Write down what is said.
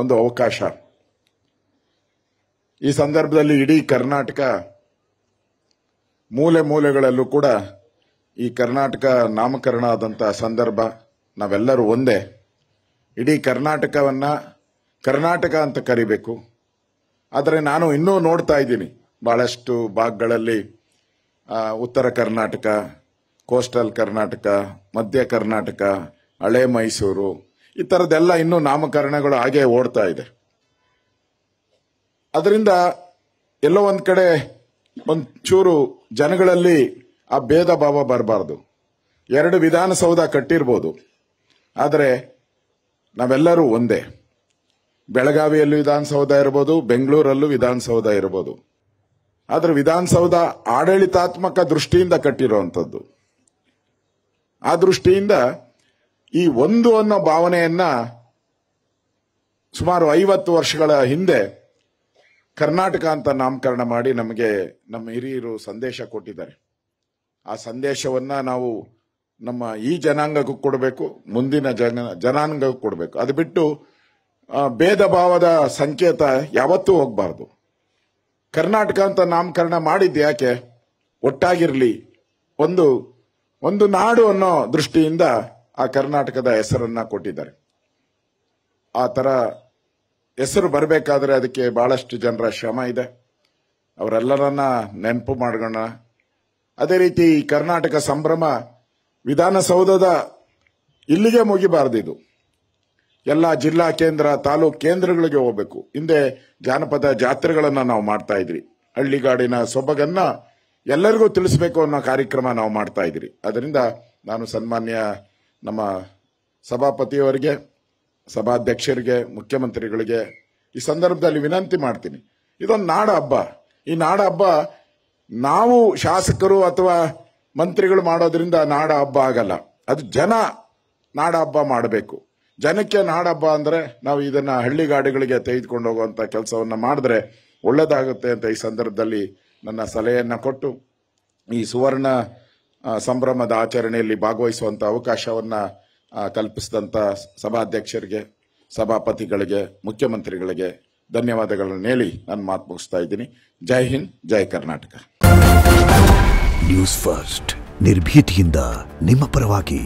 ಒಂದು ಅವಕಾಶ ಈ ಸಂದರ್ಭದಲ್ಲಿ ಇಡೀ ಕರ್ನಾಟಕ ಮೂಲೆ ಮೂಲೆಗಳಲ್ಲೂ ಕೂಡ ಈ ಕರ್ನಾಟಕ ನಾಮಕರಣ ಆದಂತಹ ಸಂದರ್ಭ ನಾವೆಲ್ಲರೂ ಒಂದೇ ಇಡೀ ಕರ್ನಾಟಕವನ್ನ ಕರ್ನಾಟಕ ಅಂತ ಕರಿಬೇಕು ಆದರೆ ನಾನು ಇನ್ನೂ ನೋಡ್ತಾ ಇದ್ದೀನಿ ಬಹಳಷ್ಟು ಭಾಗಗಳಲ್ಲಿ ಉತ್ತರ ಕರ್ನಾಟಕ ಕೋಸ್ಟಲ್ ಕರ್ನಾಟಕ ಮಧ್ಯ ಕರ್ನಾಟಕ ಹಳೆ ಮೈಸೂರು ಈ ಥರದ್ದೆಲ್ಲ ಇನ್ನೂ ನಾಮಕರಣಗಳು ಹಾಗೆ ಓಡ್ತಾ ಇದೆ ಅದರಿಂದ ಎಲ್ಲೋ ಒಂದು ಕಡೆ ಒಂಚೂರು ಜನಗಳಲ್ಲಿ ಆ ಭೇದ ಭಾವ ಬರಬಾರದು ಎರಡು ವಿಧಾನಸೌಧ ಕಟ್ಟಿರ್ಬೋದು ಆದರೆ ನಾವೆಲ್ಲರೂ ಒಂದೇ ಬೆಳಗಾವಿಯಲ್ಲೂ ವಿಧಾನಸೌಧ ಇರಬಹುದು ಬೆಂಗಳೂರಲ್ಲೂ ವಿಧಾನಸೌಧ ಇರಬಹುದು ಆದರೆ ವಿಧಾನಸೌಧ ಆಡಳಿತಾತ್ಮಕ ದೃಷ್ಟಿಯಿಂದ ಕಟ್ಟಿರುವಂಥದ್ದು ಆ ದೃಷ್ಟಿಯಿಂದ ಈ ಒಂದು ಅನ್ನೋ ಭಾವನೆಯನ್ನ ಸುಮಾರು ಐವತ್ತು ವರ್ಷಗಳ ಹಿಂದೆ ಕರ್ನಾಟಕ ಅಂತ ನಾಮಕರಣ ಮಾಡಿ ನಮಗೆ ನಮ್ಮ ಹಿರಿಯರು ಸಂದೇಶ ಕೊಟ್ಟಿದ್ದಾರೆ ಆ ಸಂದೇಶವನ್ನ ನಾವು ನಮ್ಮ ಈ ಜನಾಂಗಕ್ಕೂ ಕೊಡಬೇಕು ಮುಂದಿನ ಜನ ಜನಾಂಗಕ್ಕೂ ಕೊಡಬೇಕು ಅದು ಬಿಟ್ಟು ಭೇದ ಭಾವದ ಸಂಕೇತ ಯಾವತ್ತೂ ಹೋಗಬಾರ್ದು ಕರ್ನಾಟಕ ಅಂತ ನಾಮಕರಣ ಮಾಡಿದ್ದು ಯಾಕೆ ಒಟ್ಟಾಗಿರಲಿ ಒಂದು ಒಂದು ನಾಡು ಅನ್ನೋ ದೃಷ್ಟಿಯಿಂದ ಆ ಕರ್ನಾಟಕದ ಹೆಸರನ್ನ ಕೊಟ್ಟಿದ್ದಾರೆ ಆ ಥರ ಹೆಸರು ಬರಬೇಕಾದ್ರೆ ಅದಕ್ಕೆ ಬಹಳಷ್ಟು ಜನರ ಶ್ರಮ ಇದೆ ಅವರೆಲ್ಲರನ್ನ ನೆನಪು ಮಾಡೋಣ ಅದೇ ರೀತಿ ಕರ್ನಾಟಕ ಸಂಭ್ರಮ ವಿಧಾನಸೌಧದ ಇಲ್ಲಿಗೆ ಮುಗಿಬಾರದು ಎಲ್ಲ ಜಿಲ್ಲಾ ಕೇಂದ್ರ ತಾಲೂಕು ಕೇಂದ್ರಗಳಿಗೆ ಹೋಗಬೇಕು ಹಿಂದೆ ಜಾನಪದ ಜಾತ್ರೆಗಳನ್ನ ನಾವು ಮಾಡ್ತಾ ಇದ್ರಿ ಹಳ್ಳಿಗಾಡಿನ ಸೊಬಗನ್ನ ಎಲ್ಲರಿಗೂ ತಿಳಿಸಬೇಕು ಅನ್ನೋ ಕಾರ್ಯಕ್ರಮ ನಾವು ಮಾಡ್ತಾ ಇದ್ರಿ ಅದರಿಂದ ನಾನು ಸನ್ಮಾನ್ಯ ನಮ್ಮ ಸಭಾಪತಿಯವರಿಗೆ ಸಭಾಧ್ಯಕ್ಷರಿಗೆ ಮುಖ್ಯಮಂತ್ರಿಗಳಿಗೆ ಈ ಸಂದರ್ಭದಲ್ಲಿ ವಿನಂತಿ ಮಾಡ್ತೀನಿ ಇದೊಂದು ನಾಡ ಹಬ್ಬ ಈ ನಾಡ ಹಬ್ಬ ನಾವು ಶಾಸಕರು ಅಥವಾ ಮಂತ್ರಿಗಳು ಮಾಡೋದ್ರಿಂದ ನಾಡ ಹಬ್ಬ ಆಗಲ್ಲ ಅದು ಜನ ನಾಡ ಹಬ್ಬ ಮಾಡಬೇಕು ಜನಕ್ಕೆ ನಾಡ ಹಬ್ಬ ಅಂದರೆ ನಾವು ಇದನ್ನು ಗಾಡಿಗಳಿಗೆ ತೆಗೆದುಕೊಂಡು ಹೋಗುವಂಥ ಕೆಲಸವನ್ನು ಮಾಡಿದ್ರೆ ಒಳ್ಳೇದಾಗುತ್ತೆ ಅಂತ ಈ ಸಂದರ್ಭದಲ್ಲಿ ನನ್ನ ಸಲಹೆಯನ್ನು ಕೊಟ್ಟು ಈ ಸುವರ್ಣ ಸಂಭ್ರಮದ ಆಚರಣೆಯಲ್ಲಿ ಭಾಗವಹಿಸುವಂತ ಅವಕಾಶವನ್ನ ಕಲ್ಪಿಸಿದಂಥ ಸಭಾಧ್ಯಕ್ಷರಿಗೆ ಸಭಾಪತಿಗಳಿಗೆ ಮುಖ್ಯಮಂತ್ರಿಗಳಿಗೆ ಧನ್ಯವಾದಗಳನ್ನು ಹೇಳಿ ನಾನು ಮಾತು ಮುಗಿಸ್ತಾ ಇದ್ದೀನಿ ಜೈ ಹಿಂದ್ ಜೈ ಕರ್ನಾಟಕ ನ್ಯೂಸ್ ಫಸ್ಟ್ ನಿರ್ಭೀತಿಯಿಂದ ನಿಮ್ಮ ಪರವಾಗಿ